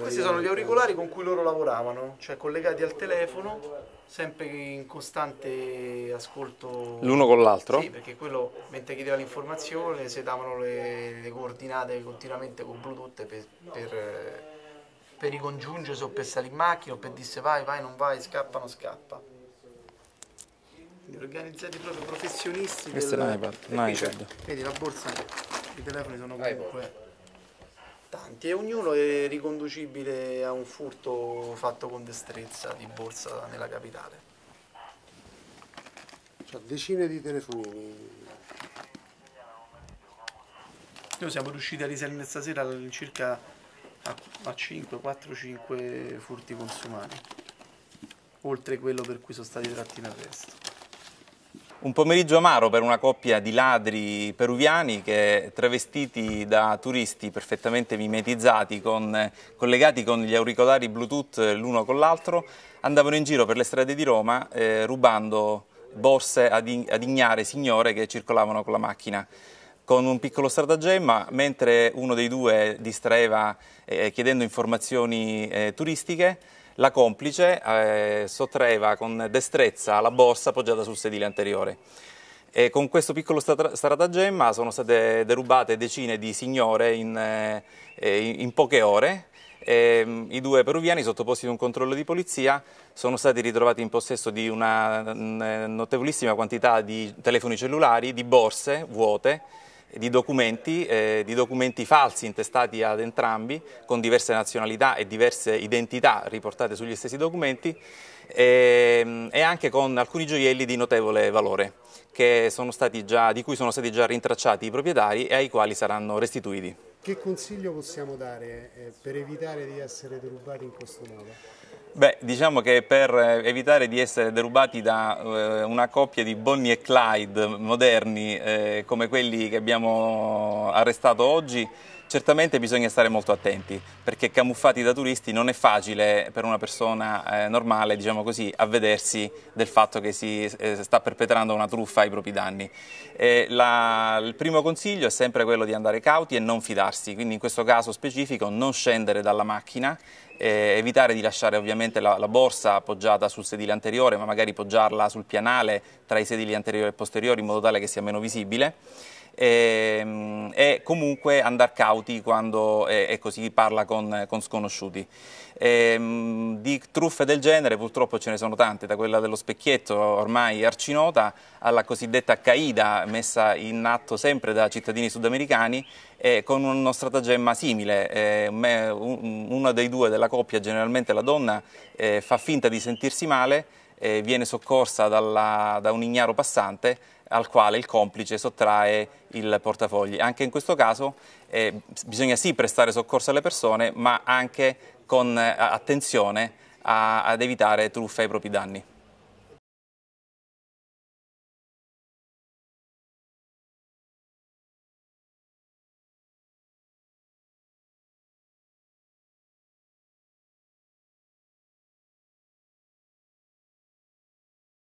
Questi sono gli auricolari con cui loro lavoravano, cioè collegati al telefono, sempre in costante ascolto. L'uno con l'altro? Sì, perché quello mentre chiedeva l'informazione si davano le, le, coordinate continuamente con Bluetooth per, per, per ricongiungersi o per stare in macchina o per dirsi vai, vai, non vai, scappa, non scappa. Quindi organizzati proprio professionisti. Questo del, è un iPad, un iPad. Vedi la borsa, i telefoni sono comunque... IPod importanti e ognuno è riconducibile a un furto fatto con destrezza di borsa nella capitale. C'ha cioè, decine di telefonini. Noi siamo riusciti a risalire stasera all'incirca a 5, 4, 5 furti consumati, oltre quello per cui sono stati tratti in arresto. Un pomeriggio amaro per una coppia di ladri peruviani che travestiti da turisti perfettamente mimetizzati, con, collegati con gli auricolari Bluetooth l'uno con l'altro, andavano in giro per le strade di Roma eh, rubando borse ad, in, ad ignare signore che circolavano con la macchina con un piccolo stratagemma, mentre uno dei due distraeva eh, chiedendo informazioni eh, turistiche, la complice eh, sottraeva con destrezza la borsa appoggiata sul sedile anteriore. E con questo piccolo stratagemma sono state derubate decine di signore in, eh, eh in poche ore. E, ehm, I due peruviani sottoposti ad un controllo di polizia sono stati ritrovati in possesso di una mm, eh, notevolissima quantità di telefoni cellulari, di borse vuote di documenti, eh, di documenti falsi intestati ad entrambi, con diverse nazionalità e diverse identità riportate sugli stessi documenti, e, ehm, e anche con alcuni gioielli di notevole valore, già, di cui sono stati già rintracciati i proprietari e ai quali saranno restituiti. Che consiglio possiamo dare eh, per evitare di essere derubati in questo modo? Beh, diciamo che per eh, evitare di essere derubati da eh, una coppia di Bonnie e Clyde moderni eh, come quelli che abbiamo arrestato oggi, Certamente bisogna stare molto attenti perché camuffati da turisti non è facile per una persona eh, normale, diciamo così, avvedersi del fatto che si eh, sta perpetrando una truffa ai propri danni. Eh, la, il primo consiglio è sempre quello di andare cauti e non fidarsi, quindi in questo caso specifico non scendere dalla macchina, eh, evitare di lasciare ovviamente la, la borsa appoggiata sul sedile anteriore ma magari poggiarla sul pianale tra i sedili anteriori e posteriori in modo tale che sia meno visibile e, ehm, e comunque andare cauti quando è, così parla con, con sconosciuti. E, ehm, di truffe del genere purtroppo ce ne sono tante, da quella dello specchietto ormai arcinota alla cosiddetta caida messa in atto sempre da cittadini sudamericani eh, con uno stratagemma simile. Eh, me, una dei due della coppia, generalmente la donna, eh, fa finta di sentirsi male eh, viene soccorsa dalla, da un ignaro passante al quale il complice sottrae il portafogli. Anche in questo caso eh, bisogna sì prestare soccorso alle persone, ma anche con eh, attenzione a, ad evitare truffe ai propri danni.